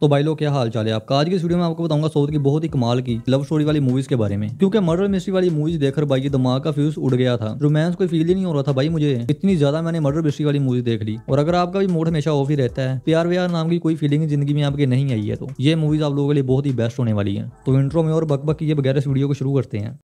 तो भाई लोग क्या हाल चाल है आपका आज की वीडियो में आपको बताऊंगा साउथ की बहुत ही कमाल की लव स्टोरी वाली मूवीज के बारे में क्योंकि मर्डर मिस्ट्री वाली मूवीज देखकर भाई ये दिमाग का फ्यूज उड़ गया था रोमांस कोई फील ही नहीं हो रहा था भाई मुझे इतनी ज्यादा मैंने मर्डर मिस्ट्री वाली मूवीज देख ली और अगर आपका भी मूड हमेशा ऑफ ही रहता है प्यार व्यार नाम की कोई फीलिंग जिंदगी में आपके नहीं आई है तो ये मूवीज आप लोगों के लिए बहुत ही बेस्ट होने वाली है तो इंट्रो में और बकबक किए बगैर इस वीडियो को शुरू करते हैं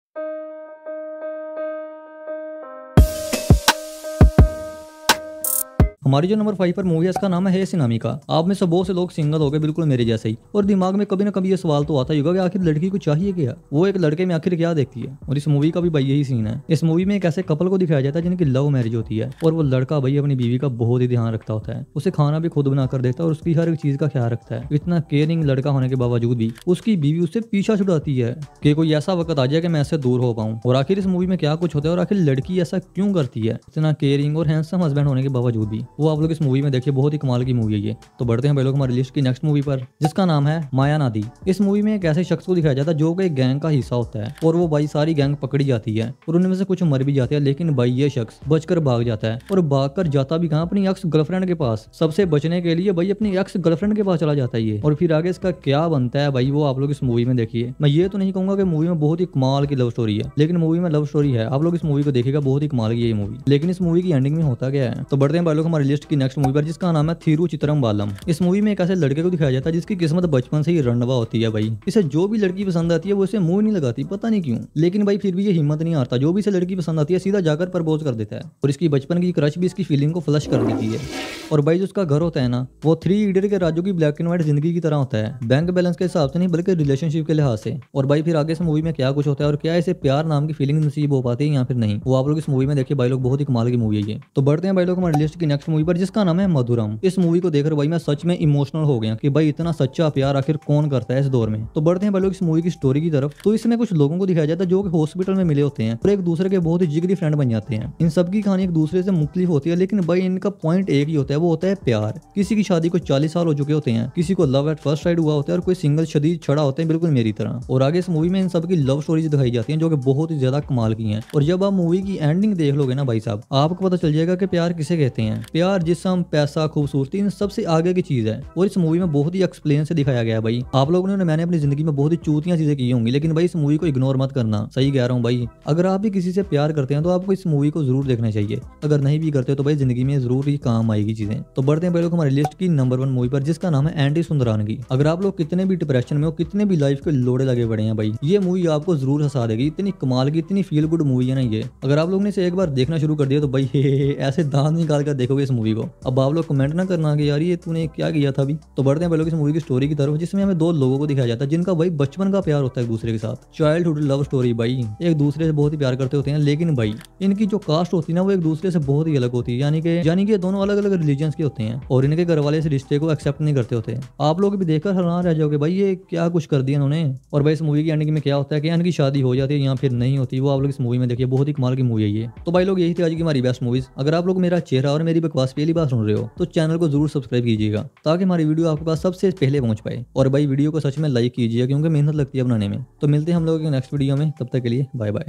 हमारी जो नंबर फाइव पर मूवी है इसका नाम है सिनामी का आप में से बहुत से लोग सिंगल हो गए बिल्कुल मेरे जैसे ही और दिमाग में कभी ना कभी ये सवाल तो आता ही होगा कि आखिर लड़की को चाहिए क्या वो एक लड़के में आखिर क्या देखती है और इस मूवी का भी भाई यही सीन है इस मूवी में एक ऐसे कपल को दिखाया जाता है जिनकी लव मैरिज होती है और वो लड़का भाई अपनी बीवी का बहुत ही ध्यान रखता होता है उसे खाना भी खुद बनाकर देता है और उसकी हर एक चीज का ख्याल रखता है इतना केयरिंग लड़का होने के बावजूद भी उसकी बीवी उससे पीछा छुड़ाती है कि कोई ऐसा वक्त आ जाए कि मैं इससे दूर हो पाऊँ और आखिर इस मूवी में क्या कुछ होता है और आखिर लड़की ऐसा क्यों करती है इतना केयरिंग और हैंडसम हस्बैंड होने के बावजूद भी वो आप लोग इस मूवी में देखिए बहुत ही कमाल की मूवी है ये तो बढ़ते हैं भाई लोग हमारी लिस्ट की नेक्स्ट मूवी पर जिसका नाम है माया नादी इस मूवी में एक ऐसे शख्स को दिखाया जाता है जो कि एक गैंग का हिस्सा होता है और वो भाई सारी गैंग पकड़ी जाती है और उनमें से कुछ मर भी जाते हैं लेकिन भाई ये शख्स बचकर भाग जाता है और भाग कर जाता भी कहा अपनी एक्स गर्लफ्रेंड के पास सबसे बचने के लिए भाई अपनी एक्स गर्लफ्रेंड के पास चला जाता है ये और फिर आगे इसका क्या बनता है भाई वो आप लोग इस मूवी में देखिए मैं ये तो नहीं कहूंगा कि मूवी में बहुत ही कमाल की लव स्टोरी है लेकिन मूवी में लव स्टोरी है आप लोग इस मूवी को देखिएगा बहुत ही कमाल की ये मूवी लेकिन इस मूवी की एंडिंग में होता क्या है तो बढ़ते हैं भाई लोग हमारे लिस्ट की नेक्स्ट मूवी पर जिसका नाम है थीरू चित्रम बालम इस मूवी में एक ऐसे लड़के को दिखाया जाता है जिसकी किस्मत बचपन से ही रणवा होती है भाई इसे जो भी लड़की पसंद आती है वो इसे मुंह नहीं लगाती पता नहीं क्यों लेकिन भाई फिर भी ये हिम्मत नहीं हारता जो भी इसे लड़की पसंद आती है सीधा जाकर प्रपोज कर देता है और इसकी बचपन की क्रश भी इसकी फीलिंग को फ्लश कर देती है और भाई जो उसका घर होता है ना वो थ्री इडियट के राजू की ब्लैक एंड व्हाइट जिंदगी की तरह होता है बैंक बैलेंस के हिसाब से नहीं बल्कि रिलेशनशिप के लिहाज से और भाई फिर आगे इस मूवी में क्या कुछ होता है और क्या इसे प्यार नाम की फीलिंग नसीब हो पाती है या फिर नहीं वो आप लोग इस मूवी में देखिए भाई लोग बहुत ही कमाल की मूवी है ये तो बढ़ते हैं भाई लोग हमारे लिस्ट की नेक्स्ट मूवी पर जिसका नाम है मधुराम इस मूवी को देखकर भाई मैं सच में इमोशनल हो गया कि भाई इतना सच्चा प्यार आखिर कौन करता है इस दौर में तो बढ़ते हैं भाई लोग इस मूवी की स्टोरी की तरफ तो इसमें कुछ लोगों को दिखाया जाता है जो कि हॉस्पिटल में मिले होते हैं और एक दूसरे के बहुत ही जिगरी फ्रेंड बन जाते हैं इन सबकी कहानी एक दूसरे से मुख्तलिफ होती है लेकिन भाई इनका पॉइंट एक ही होता है वो होता है प्यार किसी की शादी को चालीस साल हो चुके होते हैं किसी को लव एट फर्स्ट साइड हुआ होता है और कोई सिंगल शदीद छड़ा होता है बिल्कुल मेरी तरह और आगे इस मूवी में इन सबकी लव स्टोरीज दिखाई जाती है जो कि बहुत ही ज्यादा कमाल की है और जब आप मूवी की एंडिंग देख लोगे ना भाई साहब आपको पता चल जाएगा कि प्यार किसे कहते हैं प्यार जिसम पैसा खूबसूरती इन सबसे आगे की चीज है और इस मूवी में बहुत ही एक्सप्लेन से दिखाया गया भाई आप लोगों ने मैंने अपनी जिंदगी में बहुत ही चूतियां चीजें की होंगी लेकिन भाई इस मूवी को इग्नोर मत करना सही कह रहा हूँ भाई अगर आप भी किसी से प्यार करते हैं तो आपको इस मूवी को जरूर देखना चाहिए अगर नहीं भी करते तो भाई जिंदगी में जरूर ही काम आएगी चीजें मूवीज हैं तो बढ़ते हैं पहले हमारी लिस्ट की नंबर वन मूवी पर जिसका नाम है एंटी सुंदरानगी अगर आप लोग कितने भी डिप्रेशन में हो कितने भी लाइफ के लोड़े लगे पड़े हैं भाई ये मूवी आपको जरूर हंसा देगी इतनी कमाल की इतनी फील गुड मूवी है ना ये अगर आप लोग ने इसे एक बार देखना शुरू कर दिया तो भाई हे, हे, हे ऐसे दांत निकाल कर देखोगे इस मूवी को अब आप लोग कमेंट ना करना कि यार ये तूने क्या किया था अभी तो बढ़ते हैं पहले इस मूवी की स्टोरी की तरफ जिसमें हमें दो लोगों को दिखाया जाता है जिनका भाई बचपन का प्यार होता है एक दूसरे के साथ चाइल्ड लव स्टोरी भाई एक दूसरे से बहुत ही प्यार करते होते हैं लेकिन भाई इनकी जो कास्ट होती है ना वो एक दूसरे से बहुत ही अलग होती है यानी कि यानी कि दोनों अलग अलग रिलीजन के होते हैं और इनके घर वाले इस रिश्ते को एक्सेप्ट नहीं करते होते आप लोग भी देखकर हैरान रह जाओगे भाई ये क्या कुछ कर दिया उन्होंने और भाई इस मूवी की एंडिंग में क्या होता है कि इनकी शादी हो जाती है या फिर नहीं होती वो आप लोग इस मूवी में देखिए बहुत ही कमाल की मूवी है ये तो भाई लोग यही थी आज की हमारी बेस्ट मूवीज अगर आप लोग मेरा चेहरा और मेरी बकवास पहली बार सुन रहे हो तो चैनल को जरूर सब्सक्राइब कीजिएगा ताकि हमारी वीडियो आपके पास सबसे पहले पहुंच पाए और भाई वीडियो को सच में लाइक कीजिए क्योंकि मेहनत लगती है बनाने में तो मिलते हैं हम लोग के नेक्स्ट वीडियो में तब तक के लिए बाय बाय